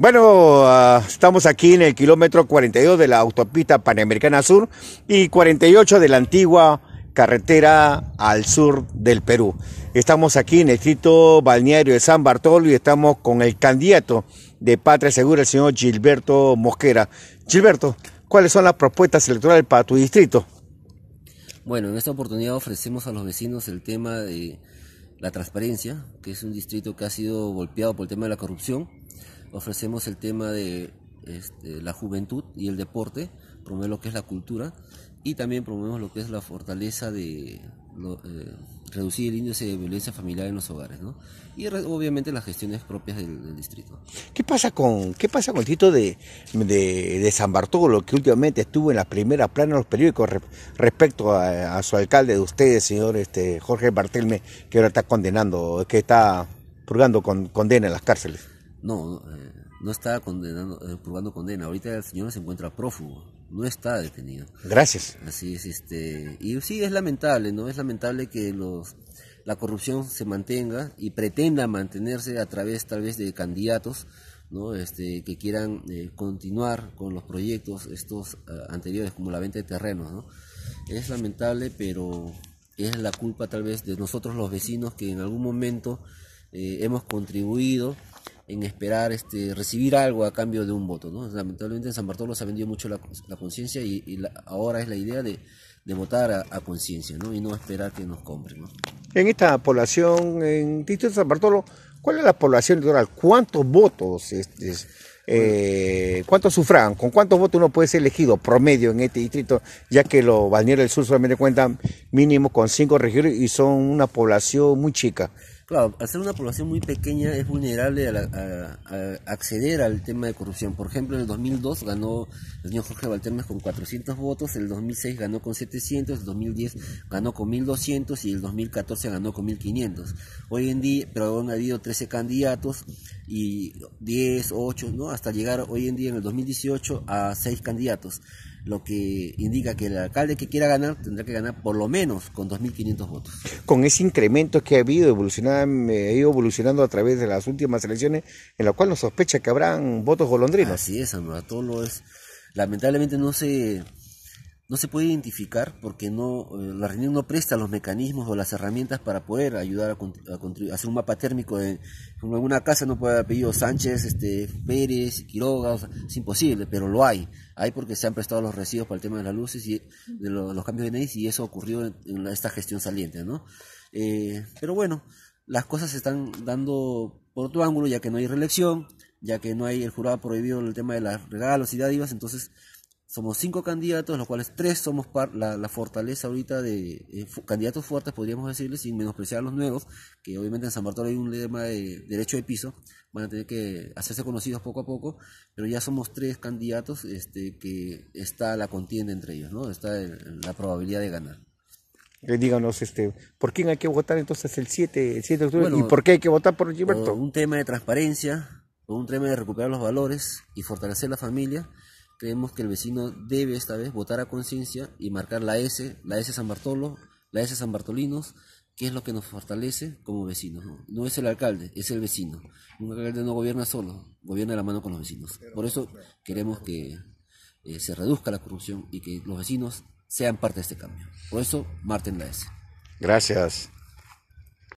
Bueno, ah, estamos aquí en el kilómetro 42 de la autopista Panamericana Sur y 48 de la antigua carretera al sur del Perú. Estamos aquí en el distrito balneario de San Bartolo y estamos con el candidato de Patria Segura, el señor Gilberto Mosquera. Gilberto, ¿cuáles son las propuestas electorales para tu distrito? Bueno, en esta oportunidad ofrecemos a los vecinos el tema de la transparencia, que es un distrito que ha sido golpeado por el tema de la corrupción ofrecemos el tema de este, la juventud y el deporte, promover lo que es la cultura y también promovemos lo que es la fortaleza de eh, reducir el índice de violencia familiar en los hogares, ¿no? Y obviamente las gestiones propias del, distrito. ¿Qué pasa con qué pasa con el distrito de, San Bartolo, que últimamente estuvo en la primera plana de los periódicos respecto a, su alcalde de ustedes, señor este, Jorge Bartelme, que ahora está condenando, que está purgando con, condena en las cárceles? No, eh, no está condenando, eh, condena. Ahorita el señor se encuentra prófugo, no está detenido. Gracias. Así es, este, y sí es lamentable, no es lamentable que los la corrupción se mantenga y pretenda mantenerse a través tal vez de candidatos ¿no? este, que quieran eh, continuar con los proyectos estos anteriores como la venta de terrenos. ¿no? Es lamentable, pero es la culpa tal vez de nosotros los vecinos que en algún momento hemos contribuido en esperar este, recibir algo a cambio de un voto. ¿no? Lamentablemente en San Bartolo se ha vendido mucho la, conciencia y, ahora es la idea de, votar a, conciencia y no esperar que nos compren. ¿no? En esta población, en Distrito de San Bartolo, ¿cuál es la población electoral? ¿Cuántos votos? Este, eh, ¿Cuántos sufragan? ¿Con cuántos votos uno puede ser elegido promedio en este distrito? Ya que los balnearios del sur solamente cuentan mínimo con cinco regiones y son una población muy chica. Claro, al ser una población muy pequeña es vulnerable a, a, acceder al tema de corrupción. Por ejemplo, en el 2002 ganó el señor Jorge Valtermes con 400 votos, en el 2006 ganó con 700, en el 2010 ganó con 1200 y en el 2014 ganó con 1500. Hoy en día, pero han habido 13 candidatos y 10, 8, ¿no? Hasta llegar hoy en día en el 2018 a 6 candidatos lo que indica que el alcalde que quiera ganar tendrá que ganar por lo menos con 2.500 votos. Con ese incremento que ha habido, evolucionando, eh, ido evolucionando a través de las últimas elecciones, en la cual nos sospecha que habrán votos golondrinos. Así es, Amor, todo lo es. Lamentablemente no se no se puede identificar porque no, eh, la reunión no presta los mecanismos o las herramientas para poder ayudar a, hacer un mapa térmico. en alguna casa no puede haber pedido Sánchez, este, Pérez, Quiroga, es imposible, pero lo hay. Hay porque se han prestado los residuos para el tema de las luces y de los cambios de NEIS y eso ocurrió en, esta gestión saliente. ¿no? Eh, pero bueno, las cosas se están dando por otro ángulo ya que no hay reelección, ya que no hay el jurado prohibido en el tema de los regalos y dádivas, entonces somos cinco candidatos, los cuales tres somos la, fortaleza ahorita de eh, candidatos fuertes, podríamos decirles, sin menospreciar a los nuevos, que obviamente en San Bartolo hay un lema de derecho de piso, van a tener que hacerse conocidos poco a poco, pero ya somos tres candidatos este, que está la contienda entre ellos, ¿no? está la probabilidad de ganar. Eh, díganos, este, ¿por quién hay que votar entonces el 7, el de octubre y por qué hay que votar por Gilberto? Por un tema de transparencia, por un tema de recuperar los valores y fortalecer la familia Creemos que el vecino debe esta vez votar a conciencia y marcar la S, la S San Bartolo, la S San Bartolinos, que es lo que nos fortalece como vecinos. No, es el alcalde, es el vecino. Un alcalde no gobierna solo, gobierna de la mano con los vecinos. Por eso queremos que eh, se reduzca la corrupción y que los vecinos sean parte de este cambio. Por eso, Marten la S. Gracias.